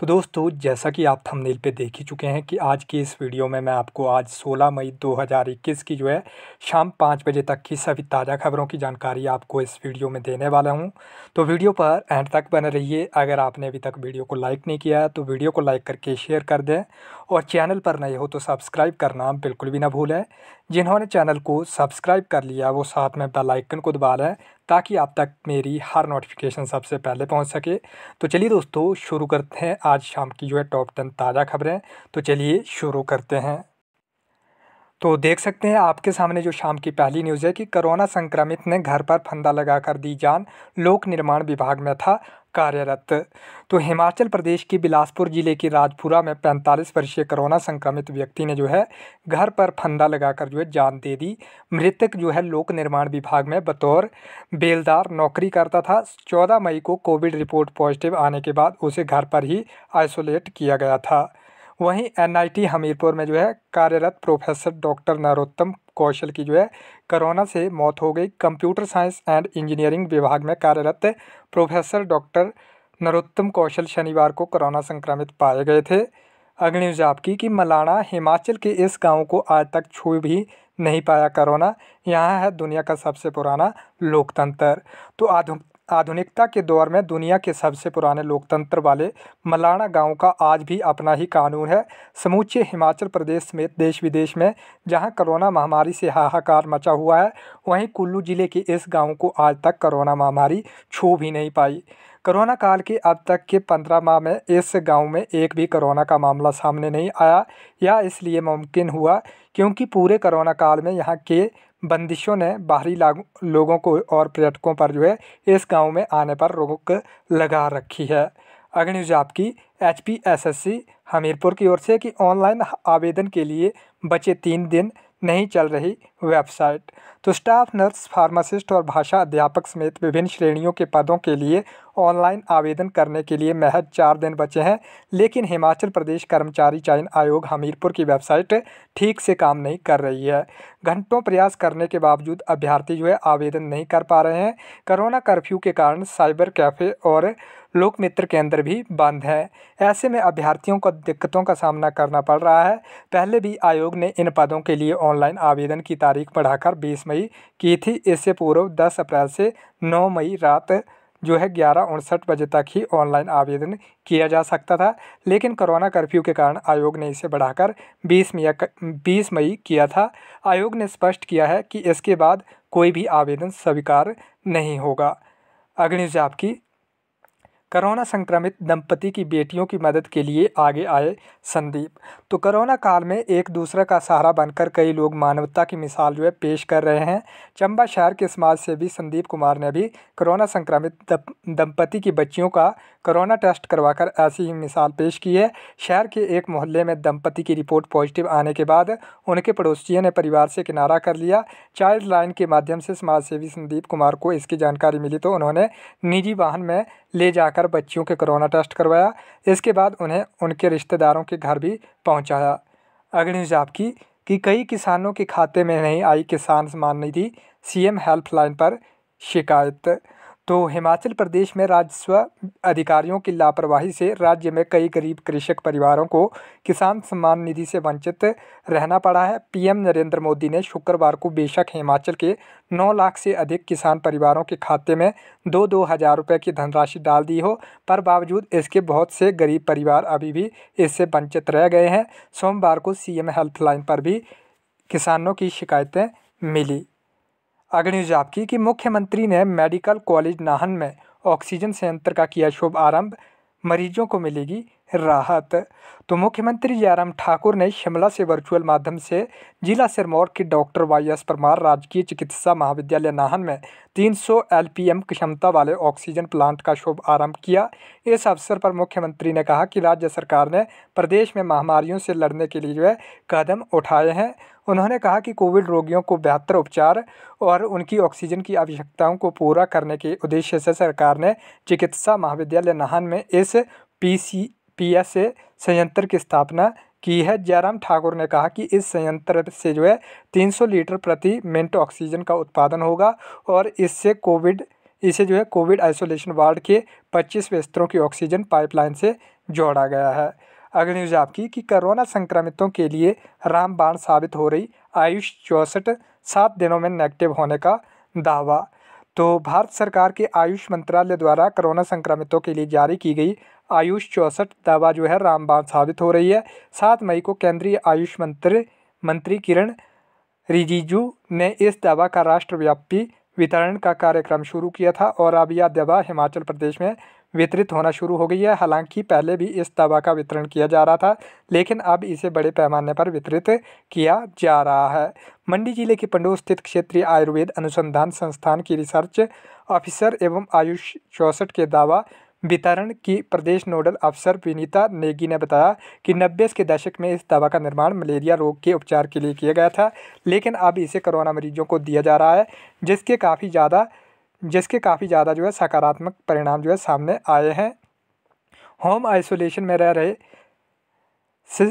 तो दोस्तों जैसा कि आप थंबनेल पे देख ही चुके हैं कि आज की इस वीडियो में मैं आपको आज 16 मई 2021 की जो है शाम पाँच बजे तक की सभी ताज़ा खबरों की जानकारी आपको इस वीडियो में देने वाला हूँ तो वीडियो पर एंड तक बने रहिए अगर आपने अभी तक वीडियो को लाइक नहीं किया है तो वीडियो को लाइक करके शेयर कर दें और चैनल पर नए हो तो सब्सक्राइब करना बिल्कुल भी ना भूलें जिन्होंने चैनल को सब्सक्राइब कर लिया वो साथ में बेलाइकन को दबा लें ताकि आप तक मेरी हर नोटिफिकेशन सबसे पहले पहुंच सके तो चलिए दोस्तों शुरू करते हैं आज शाम की जो है टॉप टेन ताज़ा खबरें तो चलिए शुरू करते हैं तो देख सकते हैं आपके सामने जो शाम की पहली न्यूज़ है कि कोरोना संक्रमित ने घर पर फंदा लगाकर दी जान लोक निर्माण विभाग में था कार्यरत तो हिमाचल प्रदेश के बिलासपुर ज़िले के राजपुरा में पैंतालीस वर्षीय कोरोना संक्रमित व्यक्ति ने जो है घर पर फंदा लगाकर जो है जान दे दी मृतक जो है लोक निर्माण विभाग में बतौर बेलदार नौकरी करता था चौदह मई को कोविड रिपोर्ट पॉजिटिव आने के बाद उसे घर पर ही आइसोलेट किया गया था वहीं एनआईटी हमीरपुर में जो है कार्यरत प्रोफेसर डॉक्टर नरोत्तम कौशल की जो है कोरोना से मौत हो गई कंप्यूटर साइंस एंड इंजीनियरिंग विभाग में कार्यरत प्रोफेसर डॉक्टर नरोत्तम कौशल शनिवार को कोरोना संक्रमित पाए गए थे अग्नि न्यूज आपकी कि मलाना हिमाचल के इस गांव को आज तक छू भी नहीं पाया करोना यहाँ है दुनिया का सबसे पुराना लोकतंत्र तो आधु आधुनिकता के दौर में दुनिया के सबसे पुराने लोकतंत्र वाले मलाना गांव का आज भी अपना ही कानून है समूचे हिमाचल प्रदेश समेत देश विदेश में जहां कोरोना महामारी से हाहाकार मचा हुआ है वहीं कुल्लू ज़िले के इस गांव को आज तक कोरोना महामारी छू भी नहीं पाई कोरोना काल की अब तक के पंद्रह माह में इस गांव में एक भी कोरोना का मामला सामने नहीं आया यह इसलिए मुमकिन हुआ क्योंकि पूरे कोरोना काल में यहाँ के बंदिशों ने बाहरी लोगों को और पर्यटकों पर जो है इस गांव में आने पर रोक लगा रखी है अग्निज आपकी H P S S C Hamirpur की ओर से कि ऑनलाइन आवेदन के लिए बचे तीन दिन नहीं चल रही वेबसाइट तो स्टाफ नर्स फार्मासिस्ट और भाषा अध्यापक समेत विभिन्न श्रेणियों के पदों के लिए ऑनलाइन आवेदन करने के लिए महज चार दिन बचे हैं लेकिन हिमाचल प्रदेश कर्मचारी चयन आयोग हमीरपुर की वेबसाइट ठीक से काम नहीं कर रही है घंटों प्रयास करने के बावजूद अभ्यर्थी जो है आवेदन नहीं कर पा रहे हैं कोरोना कर्फ्यू के कारण साइबर कैफ़े और लोक मित्र केंद्र भी बंद है ऐसे में अभ्यर्थियों को दिक्कतों का सामना करना पड़ रहा है पहले भी आयोग ने इन पदों के लिए ऑनलाइन आवेदन की तारीख बढ़ाकर बीस मई की थी इससे पूर्व दस अप्रैल से नौ मई रात जो है ग्यारह उनसठ बजे तक ही ऑनलाइन आवेदन किया जा सकता था लेकिन कोरोना कर्फ्यू के कारण आयोग ने इसे बढ़ाकर 20 मई बीस मई किया था आयोग ने स्पष्ट किया है कि इसके बाद कोई भी आवेदन स्वीकार नहीं होगा अग्निजाप की कोरोना संक्रमित दंपति की बेटियों की मदद के लिए आगे आए संदीप तो कोरोना काल में एक दूसरे का सहारा बनकर कई लोग मानवता की मिसाल जो है पेश कर रहे हैं चंबा शहर के समाज सेवी संदीप कुमार ने भी कोरोना संक्रमित दंपति की बच्चियों का कोरोना टेस्ट करवाकर ऐसी ही मिसाल पेश की है शहर के एक मोहल्ले में दंपति की रिपोर्ट पॉजिटिव आने के बाद उनके पड़ोसियों ने परिवार से किनारा कर लिया चाइल्ड लाइन के माध्यम से समाज सेवी संदीप कुमार को इसकी जानकारी मिली तो उन्होंने निजी वाहन में ले जाकर बच्चियों के कोरोना टेस्ट करवाया इसके बाद उन्हें उनके रिश्तेदारों के घर भी पहुंचाया अग्निज आपकी कि कई किसानों के खाते में नहीं आई किसान सम्मान निधि सीएम हेल्पलाइन पर शिकायत तो हिमाचल प्रदेश में राजस्व अधिकारियों की लापरवाही से राज्य में कई गरीब कृषक परिवारों को किसान सम्मान निधि से वंचित रहना पड़ा है पीएम नरेंद्र मोदी ने शुक्रवार को बेशक हिमाचल के 9 लाख से अधिक किसान परिवारों के खाते में दो दो हज़ार रुपये की धनराशि डाल दी हो पर बावजूद इसके बहुत से गरीब परिवार अभी भी इससे वंचित रह गए हैं सोमवार को सीएम हेल्पलाइन पर भी किसानों की शिकायतें मिली अगली न्यूज आपकी कि मुख्यमंत्री ने मेडिकल कॉलेज नाहन में ऑक्सीजन संयंत्र का किया शुभारंभ मरीजों को मिलेगी राहत तो मुख्यमंत्री जयराम ठाकुर ने शिमला से वर्चुअल माध्यम से जिला सिरमौर के डॉक्टर वाई एस परमार राजकीय चिकित्सा महाविद्यालय नाहन में 300 सौ एल क्षमता वाले ऑक्सीजन प्लांट का शुभ आरंभ किया इस अवसर पर मुख्यमंत्री ने कहा कि राज्य सरकार ने प्रदेश में महामारियों से लड़ने के लिए कदम उठाए हैं उन्होंने कहा कि कोविड रोगियों को बेहतर उपचार और उनकी ऑक्सीजन की आवश्यकताओं को पूरा करने के उद्देश्य से सरकार ने चिकित्सा महाविद्यालय नाहन में इस पी एस ए संयंत्र की स्थापना की है जयराम ठाकुर ने कहा कि इस संयंत्र से जो है 300 लीटर प्रति मिनट ऑक्सीजन का उत्पादन होगा और इससे कोविड इसे जो है कोविड आइसोलेशन वार्ड के 25 बिस्तरों की ऑक्सीजन पाइपलाइन से जोड़ा गया है अगली न्यूज आपकी कि कोरोना संक्रमितों के लिए रामबाण साबित हो रही आयुष चौंसठ सात दिनों में नेगेटिव होने का दावा तो भारत सरकार के आयुष मंत्रालय द्वारा कोरोना संक्रमितों के लिए जारी की गई आयुष चौंसठ दवा जो है रामबाण साबित हो रही है सात मई को केंद्रीय आयुष मंत्री मंत्री किरण रिजिजू ने इस दवा का राष्ट्रव्यापी वितरण का कार्यक्रम शुरू किया था और अब यह दवा हिमाचल प्रदेश में वितरित होना शुरू हो गई है हालांकि पहले भी इस दवा का वितरण किया जा रहा था लेकिन अब इसे बड़े पैमाने पर वितरित किया जा रहा है मंडी जिले के पंडो स्थित क्षेत्रीय आयुर्वेद अनुसंधान संस्थान की रिसर्च ऑफिसर एवं आयुष चौसठ के दावा वितरण की प्रदेश नोडल अफसर विनीता नेगी ने बताया कि नब्बे के दशक में इस दवा का निर्माण मलेरिया रोग के उपचार के लिए किया गया था लेकिन अब इसे कोरोना मरीजों को दिया जा रहा है जिसके काफ़ी ज़्यादा जिसके काफ़ी ज़्यादा जो है सकारात्मक परिणाम जो है सामने आए हैं होम आइसोलेशन में रह रहे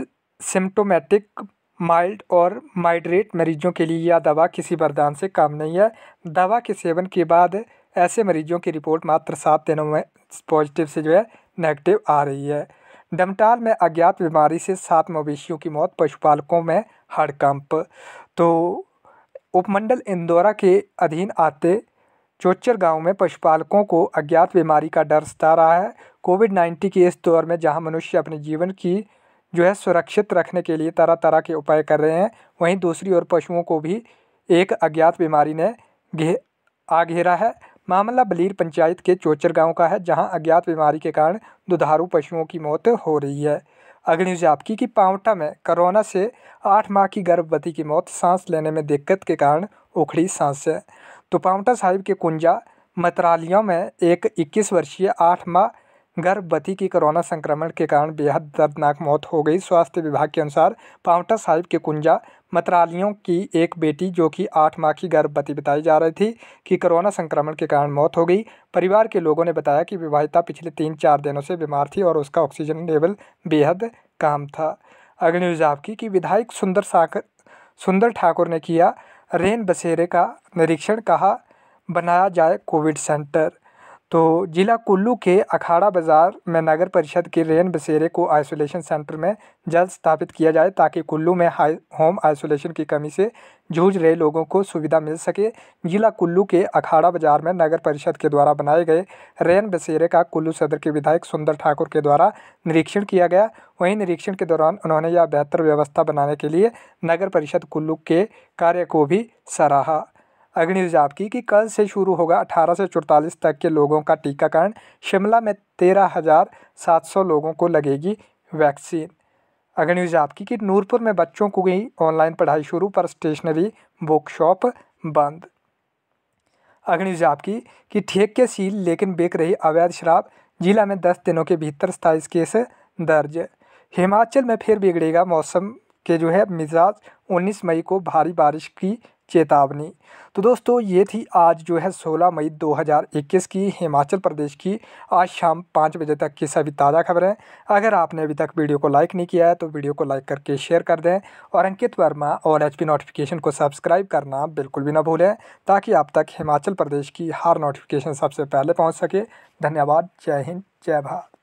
सिम्टोमेटिक माइल्ड और माइड्रेट मरीजों के लिए यह दवा किसी वरदान से काम नहीं है दवा के सेवन के बाद ऐसे मरीजों की रिपोर्ट मात्र सात दिनों में पॉजिटिव से जो है नेगेटिव आ रही है डमटाल में अज्ञात बीमारी से सात मवेशियों की मौत पशुपालकों में हड़कंप तो उपमंडल इंदौरा के अधीन आते चोच्चर गांव में पशुपालकों को अज्ञात बीमारी का डर सता रहा है कोविड नाइन्टीन के इस दौर में जहां मनुष्य अपने जीवन की जो है सुरक्षित रखने के लिए तरह तरह के उपाय कर रहे हैं वहीं दूसरी ओर पशुओं को भी एक अज्ञात बीमारी ने घे आ घेरा है मामला बलीर पंचायत के चोचर गांव का है जहां अज्ञात बीमारी के कारण दुधारू पशुओं की मौत हो रही है अगली आपकी कि पावटा में कोरोना से आठ माह की गर्भवती की मौत सांस लेने में दिक्कत के कारण उखड़ी सांसें तो साहिब के कुंजा मतरालिया में एक 21 वर्षीय आठ माह गर्भवती की कोरोना संक्रमण के कारण बेहद दर्दनाक मौत हो गई स्वास्थ्य विभाग के अनुसार पावटा साहिब के कुंजा मतरालियों की एक बेटी जो कि आठ माह की गर्भवती बताई जा रही थी कि कोरोना संक्रमण के कारण मौत हो गई परिवार के लोगों ने बताया कि विवाहिता पिछले तीन चार दिनों से बीमार थी और उसका ऑक्सीजन लेवल बेहद कम था अग्नि न्यूज़ आपकी कि विधायक सुंदर साकर सुंदर ठाकुर ने किया रेन बसेरे का निरीक्षण कहा बनाया जाए कोविड सेंटर तो ज़िला कुल्लू के अखाड़ा बाज़ार में नगर परिषद के रेन बसेरे को आइसोलेशन सेंटर में जल्द स्थापित किया जाए ताकि कुल्लू में हाई होम आइसोलेशन की कमी से जूझ रहे लोगों को सुविधा मिल सके जिला कुल्लू के अखाड़ा बाज़ार में नगर परिषद के द्वारा बनाए गए रेन बसेरे का कुल्लू सदर के विधायक सुंदर ठाकुर के द्वारा निरीक्षण किया गया वहीं निरीक्षण के दौरान उन्होंने यह बेहतर व्यवस्था बनाने के लिए नगर परिषद कुल्लू के कार्य को भी सराहा अगली न्यूज़ आपकी कि कल से शुरू होगा अठारह से 44 तक के लोगों का टीकाकरण शिमला में तेरह हज़ार सात सौ लोगों को लगेगी वैक्सीन अगली आपकी कि नूरपुर में बच्चों को गई ऑनलाइन पढ़ाई शुरू पर स्टेशनरी बुकशॉप बंद अगली न्यूज़ आपकी कि ठेके सील लेकिन बेक रही अवैध शराब जिला में दस दिनों के भीतर सताईस केस दर्ज हिमाचल में फिर बिगड़ेगा मौसम के जो है मिजाज 19 मई को भारी बारिश की चेतावनी तो दोस्तों ये थी आज जो है 16 मई 2021 की हिमाचल प्रदेश की आज शाम पाँच बजे तक की सभी ताज़ा खबरें अगर आपने अभी तक वीडियो को लाइक नहीं किया है तो वीडियो को लाइक करके शेयर कर दें और अंकित वर्मा और एच नोटिफिकेशन को सब्सक्राइब करना बिल्कुल भी ना भूलें ताकि आप तक हिमाचल प्रदेश की हर नोटिफिकेशन सबसे पहले पहुँच सके धन्यवाद जय हिंद जय भारत